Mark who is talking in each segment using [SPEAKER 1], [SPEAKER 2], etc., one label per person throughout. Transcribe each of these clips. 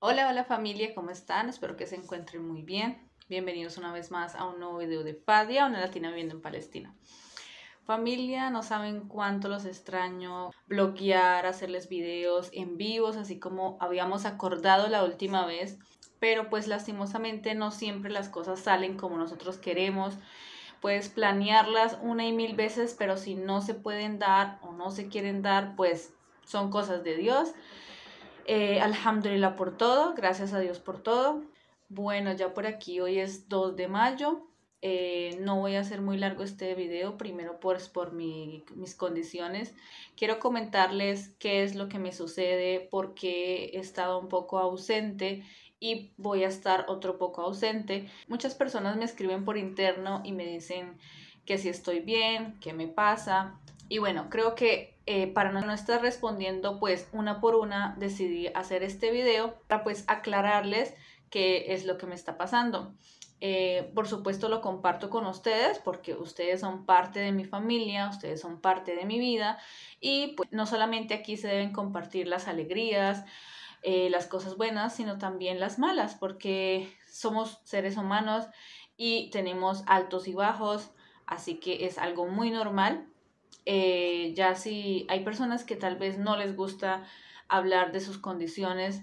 [SPEAKER 1] Hola, hola familia, ¿cómo están? Espero que se encuentren muy bien. Bienvenidos una vez más a un nuevo video de Padia, una latina viviendo en Palestina. Familia, no saben cuánto los extraño bloquear, hacerles videos en vivos, así como habíamos acordado la última vez, pero pues lastimosamente no siempre las cosas salen como nosotros queremos. Puedes planearlas una y mil veces, pero si no se pueden dar o no se quieren dar, pues son cosas de Dios. Eh, alhamdulillah por todo, gracias a Dios por todo. Bueno, ya por aquí hoy es 2 de mayo. Eh, no voy a hacer muy largo este video, primero por, por mis condiciones. Quiero comentarles qué es lo que me sucede, por qué he estado un poco ausente y voy a estar otro poco ausente. Muchas personas me escriben por interno y me dicen que si estoy bien, qué me pasa. Y bueno, creo que eh, para no estar respondiendo pues una por una, decidí hacer este video para pues aclararles qué es lo que me está pasando. Eh, por supuesto lo comparto con ustedes porque ustedes son parte de mi familia, ustedes son parte de mi vida y pues, no solamente aquí se deben compartir las alegrías, eh, las cosas buenas, sino también las malas porque somos seres humanos y tenemos altos y bajos, Así que es algo muy normal. Eh, ya si hay personas que tal vez no les gusta hablar de sus condiciones,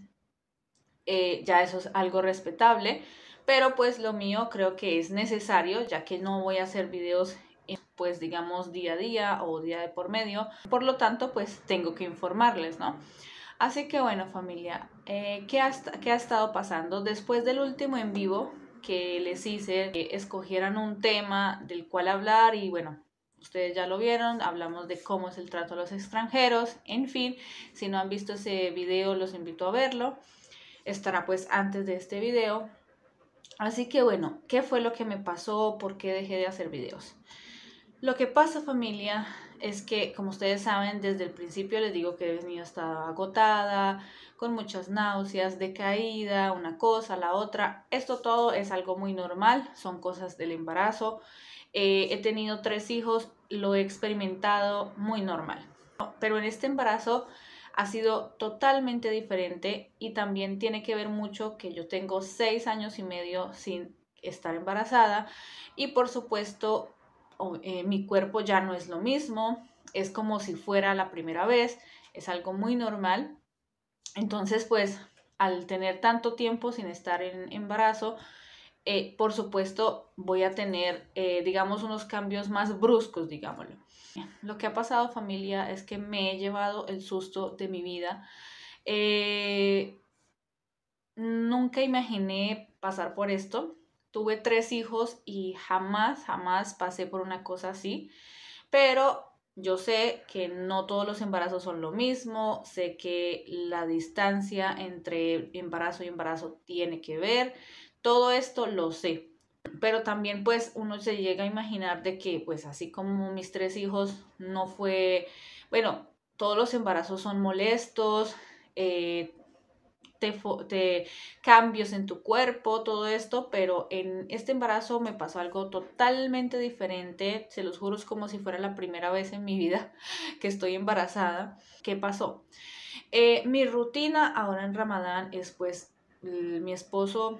[SPEAKER 1] eh, ya eso es algo respetable. Pero pues lo mío creo que es necesario, ya que no voy a hacer videos eh, pues digamos día a día o día de por medio. Por lo tanto, pues tengo que informarles, ¿no? Así que bueno familia, ¿qué, ¿qué ha estado pasando? Después del último en vivo que les hice que escogieran un tema del cual hablar y bueno, ustedes ya lo vieron, hablamos de cómo es el trato a los extranjeros, en fin, si no han visto ese video los invito a verlo, estará pues antes de este video. Así que bueno, ¿qué fue lo que me pasó? ¿Por qué dejé de hacer videos? Lo que pasa familia es que como ustedes saben desde el principio les digo que mi venido estaba agotada, con muchas náuseas, decaída, una cosa, la otra. Esto todo es algo muy normal, son cosas del embarazo. Eh, he tenido tres hijos, lo he experimentado muy normal. Pero en este embarazo ha sido totalmente diferente y también tiene que ver mucho que yo tengo seis años y medio sin estar embarazada y por supuesto eh, mi cuerpo ya no es lo mismo, es como si fuera la primera vez, es algo muy normal entonces, pues, al tener tanto tiempo sin estar en embarazo, eh, por supuesto voy a tener, eh, digamos, unos cambios más bruscos, digámoslo. Lo que ha pasado familia es que me he llevado el susto de mi vida. Eh, nunca imaginé pasar por esto. Tuve tres hijos y jamás, jamás pasé por una cosa así. Pero yo sé que no todos los embarazos son lo mismo, sé que la distancia entre embarazo y embarazo tiene que ver, todo esto lo sé. Pero también pues uno se llega a imaginar de que pues así como mis tres hijos no fue, bueno, todos los embarazos son molestos, eh, te, cambios en tu cuerpo, todo esto, pero en este embarazo me pasó algo totalmente diferente, se los juro, es como si fuera la primera vez en mi vida que estoy embarazada. ¿Qué pasó? Eh, mi rutina ahora en Ramadán es pues mi esposo,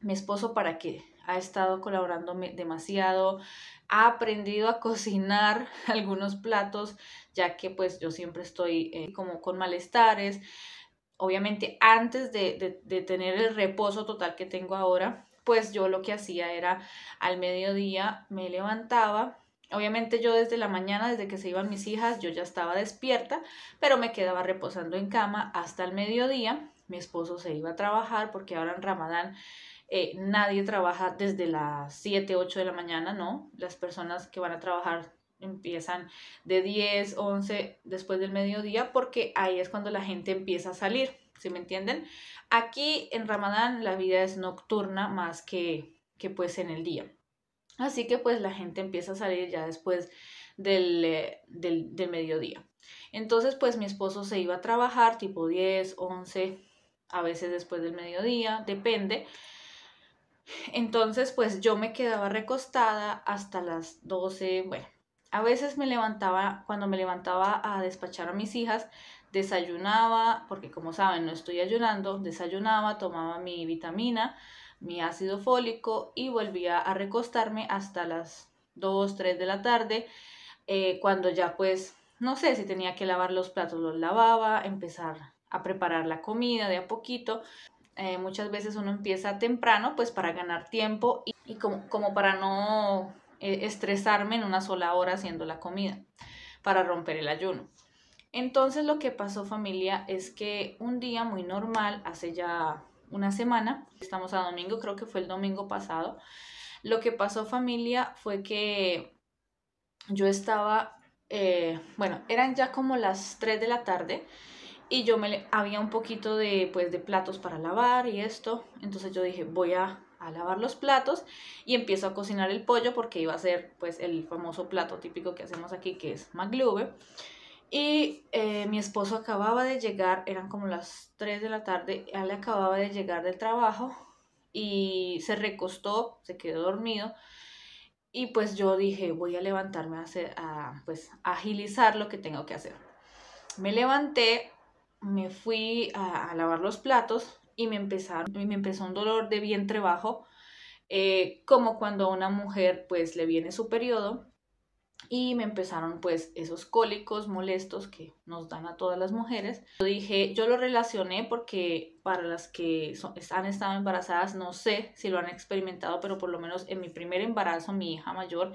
[SPEAKER 1] mi esposo para que ha estado colaborando demasiado, ha aprendido a cocinar algunos platos, ya que pues yo siempre estoy eh, como con malestares, obviamente antes de, tener el reposo total que tengo ahora, pues yo lo que hacía era al mediodía me levantaba, Obviamente yo desde la mañana, desde que se iban mis hijas, yo ya estaba despierta, pero me quedaba reposando en cama hasta el mediodía. Mi esposo se iba a trabajar porque ahora en Ramadán eh, nadie trabaja desde las 7, 8 de la mañana, ¿no? Las personas que van a trabajar empiezan de 10, 11, después del mediodía, porque ahí es cuando la gente empieza a salir, ¿sí me entienden? Aquí en Ramadán la vida es nocturna más que, que pues en el día. Así que pues la gente empieza a salir ya después del, eh, del mediodía. Entonces pues mi esposo se iba a trabajar tipo 10, 11, a veces después del mediodía, depende. Entonces pues yo me quedaba recostada hasta las 12, bueno, a veces me levantaba, cuando me levantaba a despachar a mis hijas, desayunaba, porque como saben, no estoy ayunando, desayunaba, tomaba mi vitamina, mi ácido fólico y volvía a recostarme hasta las 2, 3 de la tarde, eh, cuando ya pues, no sé, si tenía que lavar los platos, los lavaba, empezar a preparar la comida de a poquito. Eh, muchas veces uno empieza temprano pues para ganar tiempo y, y como, como para no eh, estresarme en una sola hora haciendo la comida para romper el ayuno. Entonces lo que pasó familia es que un día muy normal, hace ya una semana, estamos a domingo, creo que fue el domingo pasado, lo que pasó familia fue que yo estaba, eh, bueno, eran ya como las 3 de la tarde y yo me había un poquito de pues de platos para lavar y esto, entonces yo dije, voy a a lavar los platos y empiezo a cocinar el pollo porque iba a ser pues el famoso plato típico que hacemos aquí que es maglube. Y eh, mi esposo acababa de llegar, eran como las 3 de la tarde, él acababa de llegar del trabajo y se recostó, se quedó dormido. Y pues yo dije, voy a levantarme a, hacer, pues, agilizar lo que tengo que hacer. Me levanté, me fui a lavar los platos y me, empezaron, me empezó un dolor de vientre bajo, eh, como cuando a una mujer pues le viene su periodo y me empezaron pues esos cólicos molestos que nos dan a todas las mujeres. Yo dije, yo lo relacioné porque para las que han estado embarazadas, no sé si lo han experimentado, pero por lo menos en mi primer embarazo, mi hija mayor,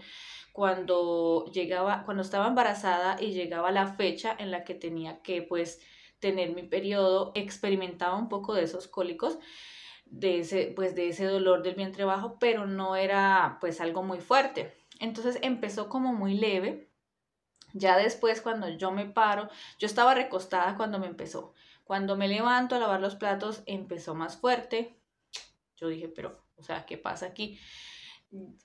[SPEAKER 1] cuando llegaba, cuando estaba embarazada y llegaba la fecha en la que tenía que pues tener mi periodo experimentaba un poco de esos cólicos, de ese, pues de ese dolor del vientre bajo, pero no era pues algo muy fuerte. Entonces empezó como muy leve. Ya después cuando yo me paro, yo estaba recostada cuando me empezó. Cuando me levanto a lavar los platos empezó más fuerte. Yo dije, pero, o sea, ¿qué pasa aquí?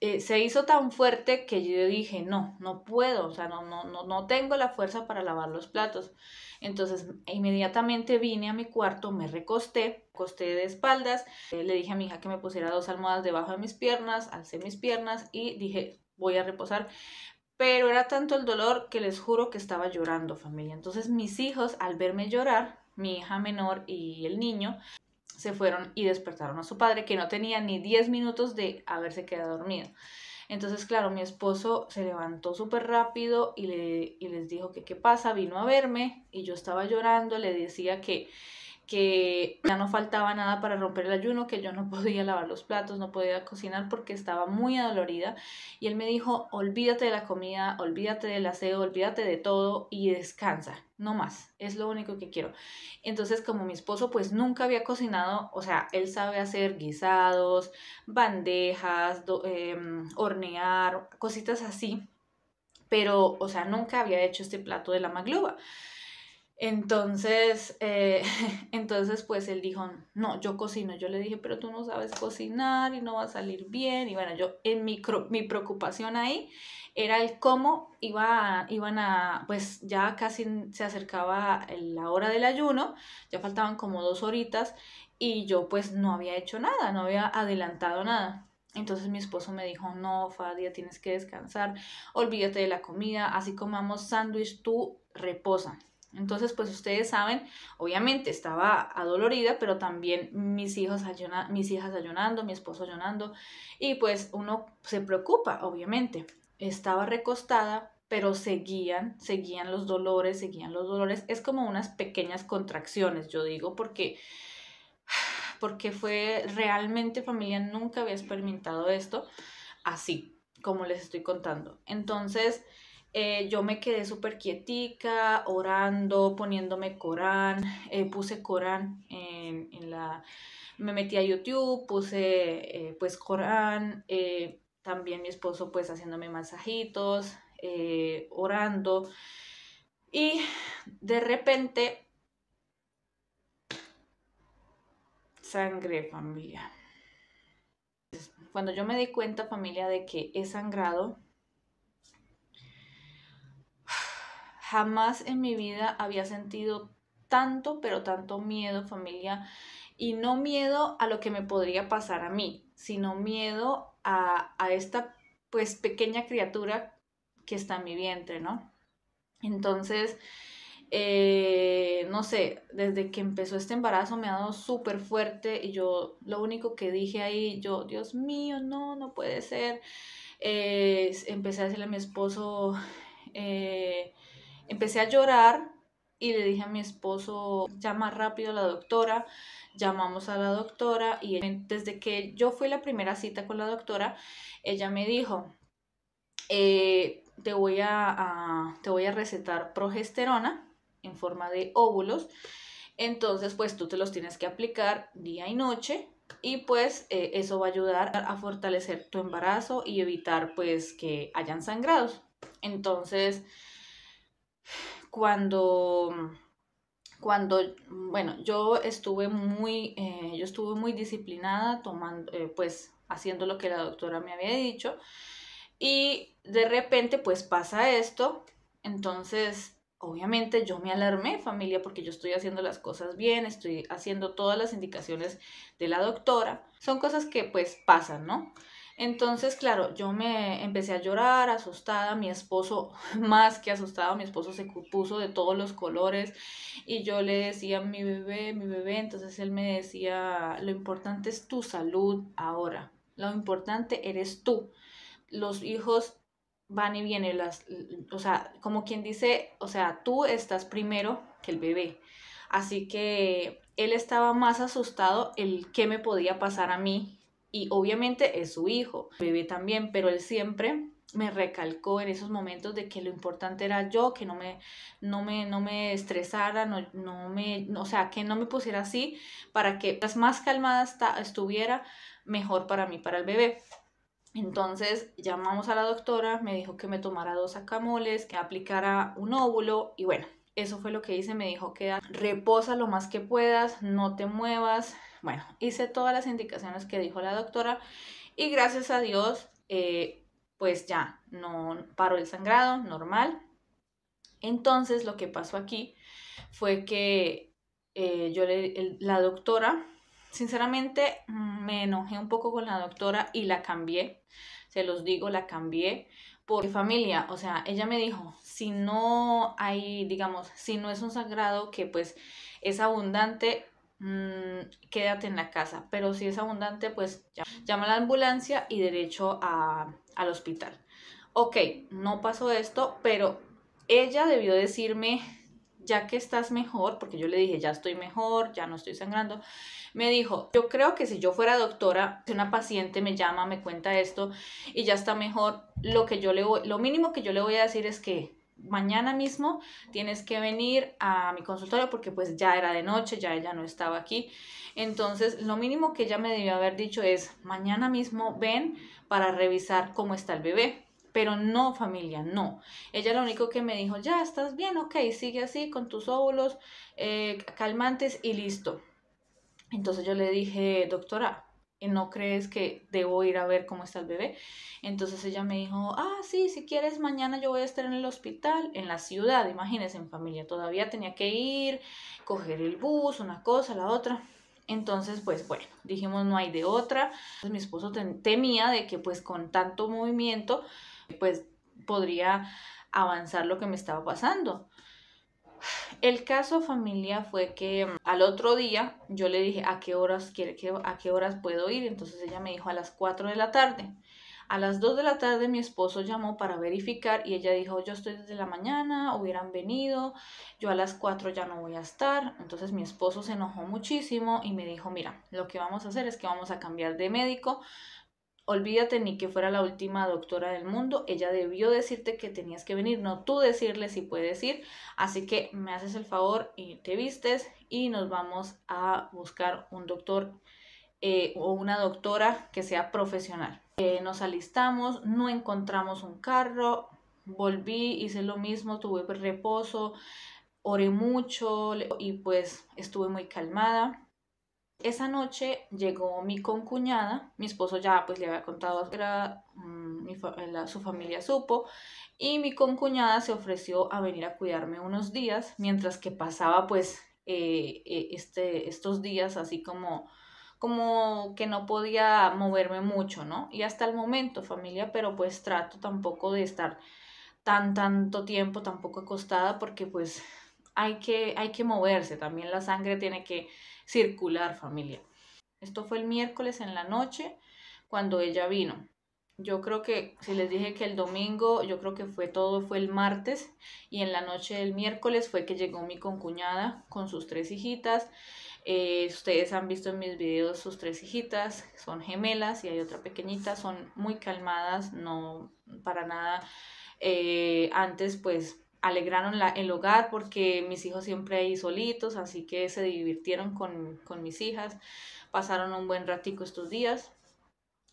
[SPEAKER 1] Eh, se hizo tan fuerte que yo dije, no, no puedo, o sea, no, no, no, tengo la fuerza para lavar los platos. Entonces, inmediatamente vine a mi cuarto, me recosté, costé de espaldas, eh, le dije a mi hija que me pusiera dos almohadas debajo de mis piernas, alcé mis piernas y dije, voy a reposar. Pero era tanto el dolor que les juro que estaba llorando, familia. Entonces, mis hijos, al verme llorar, mi hija menor y el niño, se fueron y despertaron a su padre, que no tenía ni 10 minutos de haberse quedado dormido. Entonces, claro, mi esposo se levantó súper rápido y, le, les dijo que qué pasa, vino a verme y yo estaba llorando, le decía que que ya no faltaba nada para romper el ayuno, que yo no podía lavar los platos, no podía cocinar porque estaba muy adolorida. Y él me dijo, olvídate de la comida, olvídate del aseo, olvídate de todo y descansa, no más, es lo único que quiero. Entonces, como mi esposo pues nunca había cocinado, o sea, él sabe hacer guisados, bandejas, em, hornear, cositas así, pero, o sea, nunca había hecho este plato de la magloba. Entonces, eh, entonces, pues él dijo, no, yo cocino. Yo le dije, pero tú no sabes cocinar y no va a salir bien. Y bueno, yo, en mi, mi preocupación ahí era el cómo iba, iban a, pues ya casi se acercaba la hora del ayuno, ya faltaban como dos horitas y yo pues no había hecho nada, no había adelantado nada. Entonces mi esposo me dijo, no, Fadia, tienes que descansar, olvídate de la comida, así comamos sándwich, tú reposa. Entonces, pues ustedes saben, obviamente estaba adolorida, pero también mis hijos ayuna, mis hijas ayunando, mi esposo ayunando, y pues uno se preocupa, obviamente. Estaba recostada, pero seguían, seguían los dolores, seguían los dolores. Es como unas pequeñas contracciones, yo digo, porque porque fue realmente familia nunca había experimentado esto así, como les estoy contando. Entonces, eh, yo me quedé súper quietica, orando, poniéndome Corán, eh, puse Corán en, la... Me metí a YouTube, puse eh, pues Corán, también mi esposo pues haciéndome masajitos, orando. Y de repente... Sangre familia. Cuando yo me di cuenta familia de que he sangrado, Jamás en mi vida había sentido tanto, pero tanto miedo, familia. Y no miedo a lo que me podría pasar a mí, sino miedo a, esta pues pequeña criatura que está en mi vientre, ¿no? Entonces, eh, no sé, desde que empezó este embarazo me ha dado súper fuerte y yo lo único que dije ahí, yo, Dios mío, no, no puede ser. empecé a decirle a mi esposo, eh, Empecé a llorar y le dije a mi esposo, llama rápido a la doctora, llamamos a la doctora y desde que yo fui la primera cita con la doctora, ella me dijo, eh, te, voy a, te voy a recetar progesterona en forma de óvulos, entonces pues tú te los tienes que aplicar día y noche y pues eh, eso va a ayudar a fortalecer tu embarazo y evitar pues que hayan sangrados. Entonces, cuando, cuando bueno, yo estuve muy, eh, yo estuve muy disciplinada tomando, eh, pues, haciendo lo que la doctora me había dicho. Y de repente, pues pasa esto. Entonces, obviamente yo me alarmé familia porque yo estoy haciendo las cosas bien, estoy haciendo todas las indicaciones de la doctora. Son cosas que pues pasan, ¿no? Entonces, claro, yo me empecé a llorar, asustada, mi esposo más que asustado, mi esposo se puso de todos los colores y yo le decía, mi bebé, mi bebé, entonces él me decía, lo importante es tu salud ahora, lo importante eres tú. Los hijos van y vienen, las, o sea, como quien dice, o sea, tú estás primero que el bebé. Así que él estaba más asustado el qué me podía pasar a mí y obviamente es su hijo, bebé también, pero él siempre me recalcó en esos momentos de que lo importante era yo, que no me, no me, no me estresara, no, me, o sea, que no me pusiera así para que las más calmada estuviera, mejor para mí, para el bebé. Entonces llamamos a la doctora, me dijo que me tomara dos acamoles, que aplicara un óvulo y bueno, eso fue lo que hice, me dijo que reposa lo más que puedas, no te muevas, bueno, hice todas las indicaciones que dijo la doctora y gracias a Dios, eh, pues ya, no paró el sangrado, normal. Entonces lo que pasó aquí fue que eh, yo le, la doctora, sinceramente mm, me enojé un poco con la doctora y la cambié, se los digo, la cambié por familia, o sea, ella me dijo, si no hay, digamos, si no es un sangrado que pues es abundante, Mm, quédate en la casa, pero si es abundante, pues llama a la ambulancia y derecho al hospital. Ok, no pasó esto, pero ella debió decirme, ya que estás mejor, porque yo le dije, ya estoy mejor, ya no estoy sangrando, me dijo, yo creo que si yo fuera doctora, si una paciente me llama, me cuenta esto y ya está mejor, lo, que yo le lo mínimo que yo le voy a decir es que mañana mismo tienes que venir a mi consultorio porque pues ya era de noche, ya ella no estaba aquí. Entonces, lo mínimo que ella me debió haber dicho es, mañana mismo ven para revisar cómo está el bebé. Pero no, familia, no. Ella lo único que me dijo, ya estás bien, ok, sigue así con tus óvulos eh, calmantes y listo. Entonces yo le dije, doctora, no crees que debo ir a ver cómo está el bebé. Entonces ella me dijo, ah, sí, si quieres, mañana yo voy a estar en el hospital, en la ciudad, imagínense, en familia. Todavía tenía que ir, coger el bus, una cosa, la otra. Entonces, pues bueno, dijimos no hay de otra. mi esposo temía de que pues con tanto movimiento, pues podría avanzar lo que me estaba pasando. El caso familia fue que mm, al otro día yo le dije a qué horas quiere a qué horas puedo ir, entonces ella me dijo a las 4 de la tarde. A las 2 de la tarde mi esposo llamó para verificar y ella dijo, yo estoy desde la mañana, hubieran venido, yo a las 4 ya no voy a estar. Entonces mi esposo se enojó muchísimo y me dijo, mira, lo que vamos a hacer es que vamos a cambiar de médico Olvídate ni que fuera la última doctora del mundo, ella debió decirte que tenías que venir, no tú decirle si puedes ir, así que me haces el favor y te vistes y nos vamos a buscar un doctor eh, o una doctora que sea profesional. Eh, nos alistamos, no encontramos un carro, volví, hice lo mismo, tuve reposo, oré mucho y pues estuve muy calmada esa noche llegó mi concuñada, mi esposo ya pues le había contado, era, mm, su familia supo, y mi concuñada se ofreció a venir a cuidarme unos días, mientras que pasaba pues eh, eh, este, estos días así como como que no podía moverme mucho, ¿no? Y hasta el momento, familia, pero pues trato tampoco de estar tan tanto tiempo tampoco acostada porque pues hay que hay que moverse, también la sangre tiene que circular, familia. Esto fue el miércoles en la noche cuando ella vino. Yo creo que, si les dije que el domingo, yo creo que fue todo, fue el martes y en la noche del miércoles fue que llegó mi concuñada con sus tres hijitas. Eh, ustedes han visto en mis videos sus tres hijitas, son gemelas y hay otra pequeñita, son muy calmadas, no para nada. Eh, antes pues alegraron la, el hogar porque mis hijos siempre ahí solitos, así que se divirtieron con, mis hijas, pasaron un buen ratico estos días.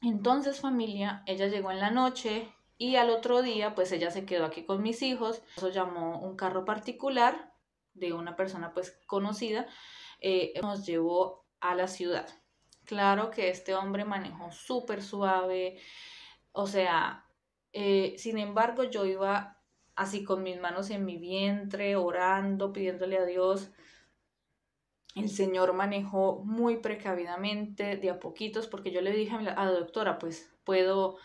[SPEAKER 1] Entonces familia, ella llegó en la noche y al otro día pues ella se quedó aquí con mis hijos, eso llamó un carro particular de una persona pues conocida, eh, nos llevó a la ciudad. Claro que este hombre manejó súper suave, o sea, eh, sin embargo yo iba así con mis manos en mi vientre, orando, pidiéndole a Dios. El Señor manejó muy precavidamente, de a poquitos, porque yo le dije a la, doctora, pues puedo,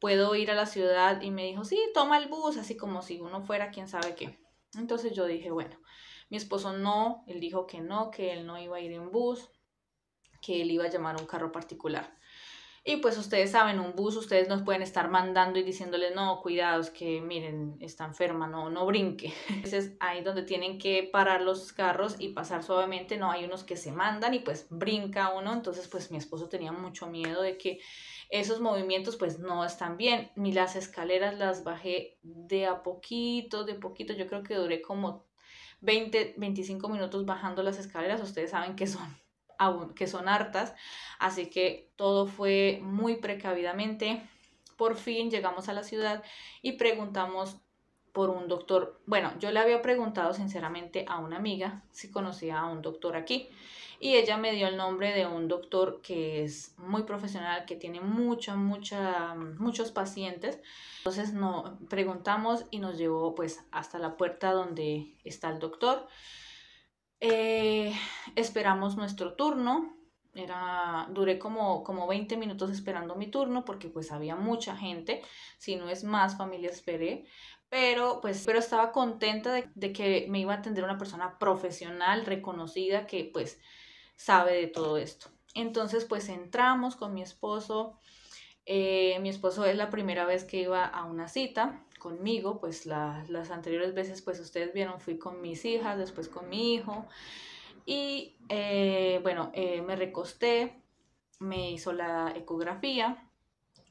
[SPEAKER 1] puedo ir a la ciudad y me dijo, sí, toma el bus, así como si uno fuera quién sabe qué. Entonces yo dije, bueno, mi esposo no, él dijo que no, que él no iba a ir en bus, que él iba a llamar un carro particular. Y pues ustedes saben, un bus, ustedes nos pueden estar mandando y diciéndoles, no, cuidados, que miren, está enferma, no, no brinque. Entonces ahí donde tienen que parar los carros y pasar suavemente, no, hay unos que se mandan y pues brinca uno. Entonces pues mi esposo tenía mucho miedo de que esos movimientos pues no están bien. Ni las escaleras las bajé de a poquito, de poquito. Yo creo que duré como 20, 25 minutos bajando las escaleras. Ustedes saben que son que son hartas, así que todo fue muy precavidamente. Por fin llegamos a la ciudad y preguntamos por un doctor. Bueno, yo le había preguntado sinceramente a una amiga si conocía a un doctor aquí y ella me dio el nombre de un doctor que es muy profesional, que tiene mucha, mucha, muchos pacientes. Entonces nos preguntamos y nos llevó pues hasta la puerta donde está el doctor. Eh, esperamos nuestro turno. Era, duré como, como 20 minutos esperando mi turno porque pues había mucha gente, si no es más familia esperé, pero pues pero estaba contenta de, que me iba a atender una persona profesional, reconocida, que pues sabe de todo esto. Entonces pues entramos con mi esposo, eh, mi esposo es la primera vez que iba a una cita, conmigo, pues las anteriores veces, pues ustedes vieron, fui con mis hijas, después con mi hijo. Y eh, bueno, eh, me recosté, me hizo la ecografía.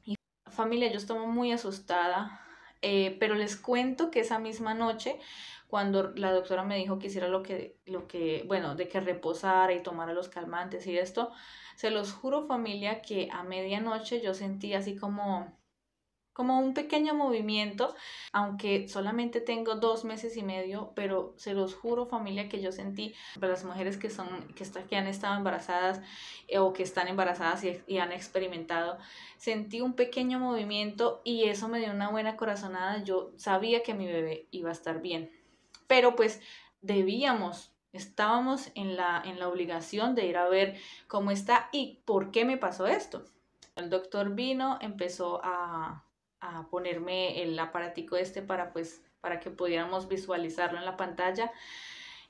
[SPEAKER 1] Y familia, yo estaba muy asustada, eh, pero les cuento que esa misma noche, cuando la doctora me dijo que hiciera lo que, lo que, bueno, de que reposara y tomara los calmantes y esto, se los juro familia que a medianoche yo sentí así como como un pequeño movimiento, aunque solamente tengo dos meses y medio, pero se los juro familia que yo sentí para las mujeres que, son, que, que han estado embarazadas eh, o que están embarazadas y, y, han experimentado, sentí un pequeño movimiento y eso me dio una buena corazonada, yo sabía que mi bebé iba a estar bien, pero pues debíamos. Estábamos en la, en la obligación de ir a ver cómo está y por qué me pasó esto. El doctor vino, empezó a, a ponerme el aparatico este para pues para que pudiéramos visualizarlo en la pantalla.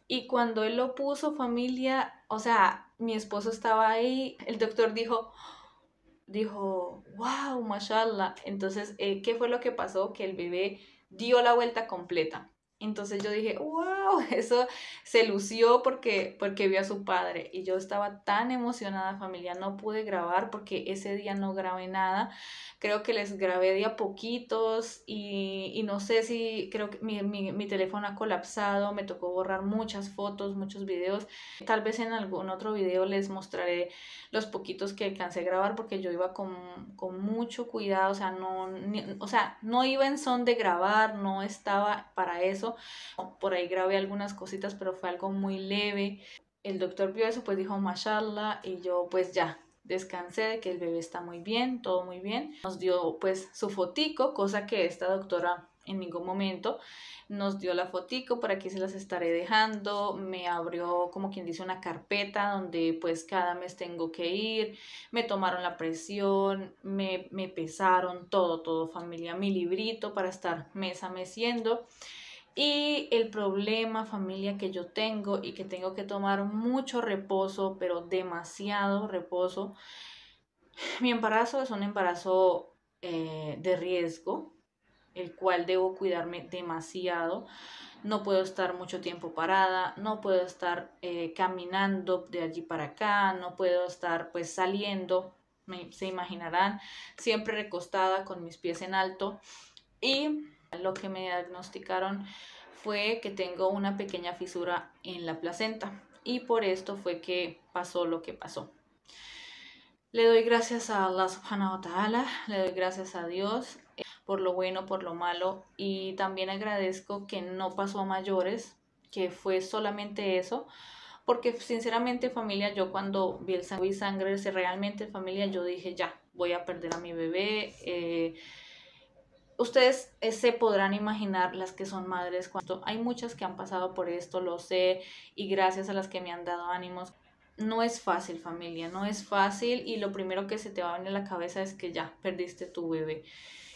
[SPEAKER 1] Y cuando él lo puso, familia, o sea, mi esposo estaba ahí, el doctor dijo, dijo, wow, mashallah. Entonces, eh, ¿qué fue lo que pasó? Que el bebé dio la vuelta completa. Entonces yo dije, wow eso se lució porque, porque vio a su padre. Y yo estaba tan emocionada, familia, no pude grabar porque ese día no grabé nada. Creo que les grabé de a poquitos y, y no sé si, creo que mi, mi, teléfono ha colapsado, me tocó borrar muchas fotos, muchos videos. Tal vez en algún otro video les mostraré los poquitos que alcancé a grabar porque yo iba con, con mucho cuidado, o sea, no, o sea, no iba en son de grabar, no estaba para eso. Por ahí grabé algunas cositas, pero fue algo muy leve. El doctor vio eso, pues dijo, mashallah, y yo pues ya, descansé de que el bebé está muy bien, todo muy bien. Nos dio pues su fotico, cosa que esta doctora en ningún momento nos dio la fotico, por aquí se las estaré dejando, me abrió como quien dice una carpeta donde pues cada mes tengo que ir, me tomaron la presión, me, me pesaron todo, todo familia, mi librito para estar mes a mes y el problema familia que yo tengo y que tengo que tomar mucho reposo, pero demasiado reposo. Mi embarazo es un embarazo eh, de riesgo, el cual debo cuidarme demasiado. No puedo estar mucho tiempo parada, no puedo estar eh, caminando de allí para acá, no puedo estar pues saliendo, se imaginarán, siempre recostada con mis pies en alto. Y lo que me diagnosticaron fue que tengo una pequeña fisura en la placenta y por esto fue que pasó lo que pasó. Le doy gracias a Allah subhanahu wa le doy gracias a Dios eh, por lo bueno, por lo malo y también agradezco que no pasó a mayores, que fue solamente eso, porque sinceramente familia, yo cuando vi el sangre, vi sangre realmente familia, yo dije ya, voy a perder a mi bebé, eh, Ustedes eh, se podrán imaginar las que son madres cuando hay muchas que han pasado por esto, lo sé, y gracias a las que me han dado ánimos. No es fácil familia, no es fácil y lo primero que se te va a venir a la cabeza es que ya perdiste tu bebé.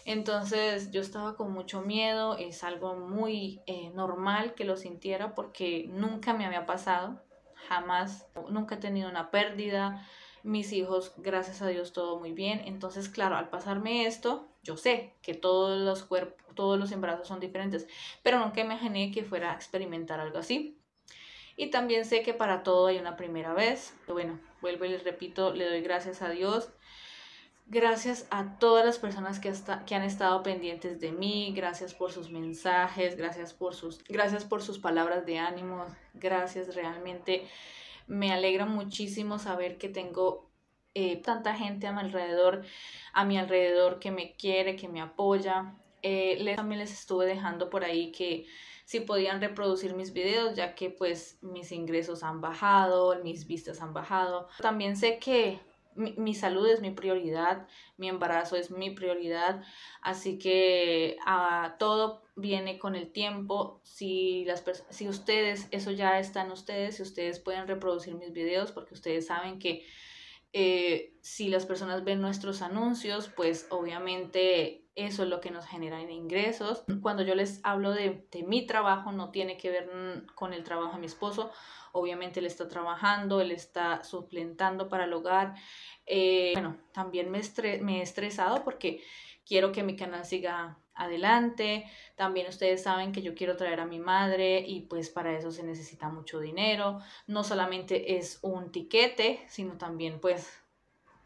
[SPEAKER 1] Entonces yo estaba con mucho miedo, es algo muy eh, normal que lo sintiera porque nunca me había pasado, jamás, nunca he tenido una pérdida, mis hijos, gracias a Dios, todo muy bien. Entonces, claro, al pasarme esto, yo sé que todos los cuerpos, todos los embarazos son diferentes, pero nunca me imaginé que fuera a experimentar algo así. Y también sé que para todo hay una primera vez. Bueno, vuelvo y les repito, le doy gracias a Dios. Gracias a todas las personas que, que han estado pendientes de mí, gracias por sus mensajes, gracias por sus, gracias por sus palabras de ánimo, gracias realmente me alegra muchísimo saber que tengo eh, tanta gente a mi alrededor, a mi alrededor que me quiere, que me apoya. Eh, les, también les estuve dejando por ahí que si podían reproducir mis videos, ya que pues mis ingresos han bajado, mis vistas han bajado. También sé que mi, salud es mi prioridad, mi embarazo es mi prioridad, así que a ah, todo viene con el tiempo. Si, las si ustedes, eso ya está en ustedes, si ustedes pueden reproducir mis videos, porque ustedes saben que eh, si las personas ven nuestros anuncios, pues obviamente eso es lo que nos genera en ingresos. Cuando yo les hablo de, mi trabajo, no tiene que ver con el trabajo de mi esposo. Obviamente él está trabajando, él está suplentando para el hogar. Eh, bueno, también me, me he estresado porque quiero que mi canal siga adelante. También ustedes saben que yo quiero traer a mi madre y pues para eso se necesita mucho dinero. No solamente es un tiquete, sino también pues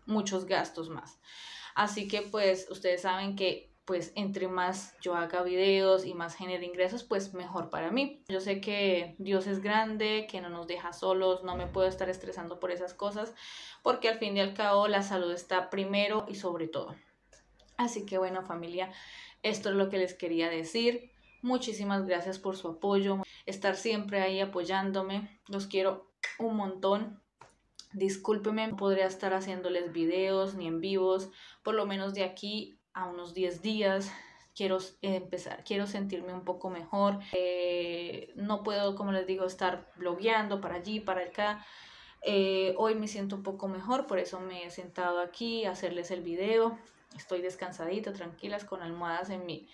[SPEAKER 1] muchos gastos más. Así que pues ustedes saben que pues entre más yo haga videos y más genere ingresos, pues mejor para mí. Yo sé que Dios es grande, que no nos deja solos, no me puedo estar estresando por esas cosas, porque al fin y al cabo la salud está primero y sobre todo. Así que bueno familia, esto es lo que les quería decir. Muchísimas gracias por su apoyo, estar siempre ahí apoyándome. Los quiero un montón. Discúlpeme, podría estar haciéndoles videos ni en vivos, por lo menos de aquí a unos 10 días. Quiero empezar, quiero sentirme un poco mejor. Eh, no puedo, como les digo, estar blogueando para allí, para acá. Eh, hoy me siento un poco mejor, por eso me he sentado aquí a hacerles el video. Estoy descansadita, tranquilas, con almohadas en mi,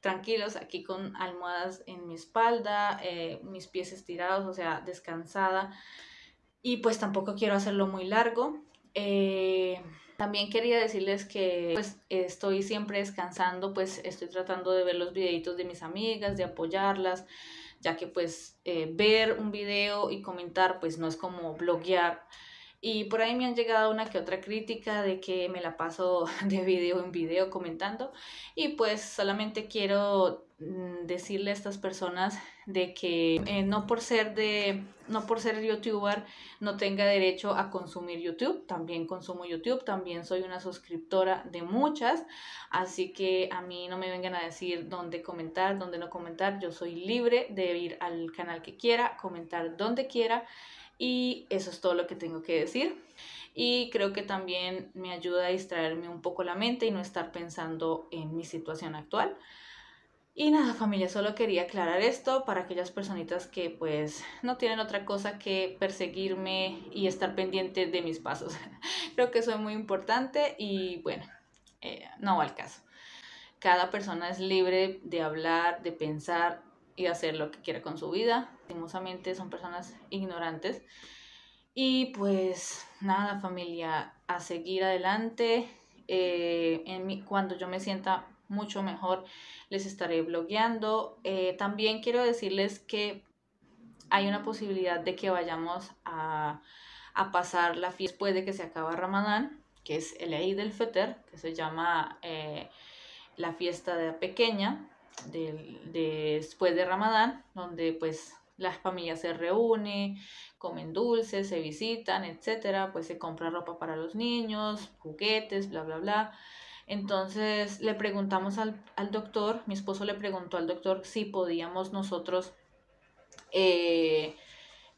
[SPEAKER 1] tranquilos, aquí con almohadas en mi espalda, eh, mis pies estirados, o sea, descansada. Y pues tampoco quiero hacerlo muy largo. Eh, también quería decirles que pues, estoy siempre descansando, pues estoy tratando de ver los videitos de mis amigas, de apoyarlas, ya que pues eh, ver un video y comentar pues no es como bloguear y por ahí me han llegado una que otra crítica de que me la paso de video en video comentando. Y pues solamente quiero mm, decirle a estas personas de que eh, no por ser de no por ser youtuber no tenga derecho a consumir youtube también consumo youtube también soy una suscriptora de muchas así que a mí no me vengan a decir dónde comentar dónde no comentar yo soy libre de ir al canal que quiera comentar donde quiera y eso es todo lo que tengo que decir. Y creo que también me ayuda a distraerme un poco la mente y no estar pensando en mi situación actual. Y nada, familia, solo quería aclarar esto para aquellas personitas que pues no tienen otra cosa que perseguirme y estar pendiente de mis pasos. Creo que eso es muy importante y bueno, eh, no va al caso. Cada persona es libre de hablar, de pensar, hacer lo que quiera con su vida. Lastimosamente son personas ignorantes. Y pues nada, familia, a seguir adelante. Eh, cuando yo me sienta mucho mejor, les estaré blogueando. Eh, también quiero decirles que hay una posibilidad de que vayamos a, pasar la fiesta después de que se acaba Ramadán, que es el Eid del Feter, que se llama eh, la fiesta de la pequeña después de Ramadán, donde pues las familias se reúnen, comen dulces, se visitan, etcétera, pues se compra ropa para los niños, juguetes, bla, bla, bla. Entonces le preguntamos al, doctor, mi esposo le preguntó al doctor si podíamos nosotros eh,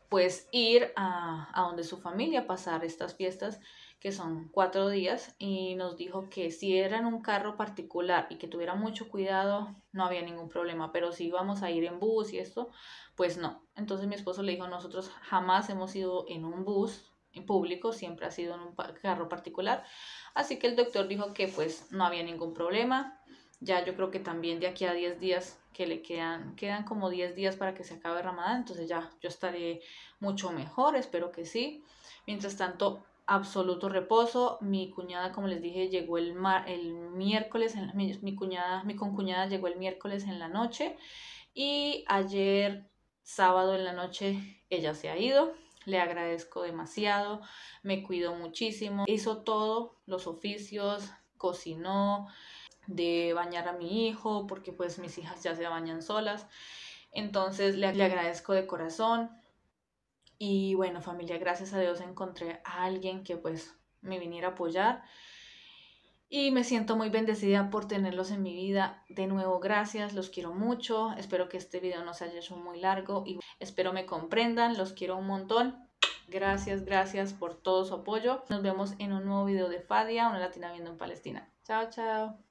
[SPEAKER 1] pues ir a, a donde su familia, pasar estas fiestas que son cuatro días, y nos dijo que si era en un carro particular y que tuviera mucho cuidado, no había ningún problema, pero si íbamos a ir en bus y esto, pues no. Entonces mi esposo le dijo, nosotros jamás hemos ido en un bus en público, siempre ha sido en un carro particular, así que el doctor dijo que pues no había ningún problema, ya yo creo que también de aquí a 10 días que le quedan, quedan como 10 días para que se acabe Ramadán, entonces ya yo estaré mucho mejor, espero que sí. Mientras tanto, absoluto reposo. Mi cuñada, como les dije, llegó el, mar, el miércoles, en mi, cuñada, mi concuñada llegó el miércoles en la noche y ayer sábado en la noche ella se ha ido. Le agradezco demasiado, me cuidó muchísimo, hizo todo, los oficios, cocinó, de bañar a mi hijo, porque pues mis hijas ya se bañan solas. Entonces le, le agradezco de corazón, y bueno, familia, gracias a Dios encontré a alguien que pues me viniera a apoyar. Y me siento muy bendecida por tenerlos en mi vida. De nuevo, gracias, los quiero mucho. Espero que este video no se haya hecho muy largo y espero me comprendan. Los quiero un montón. Gracias, gracias por todo su apoyo. Nos vemos en un nuevo video de Fadia, una latina viendo en Palestina. Chao, chao.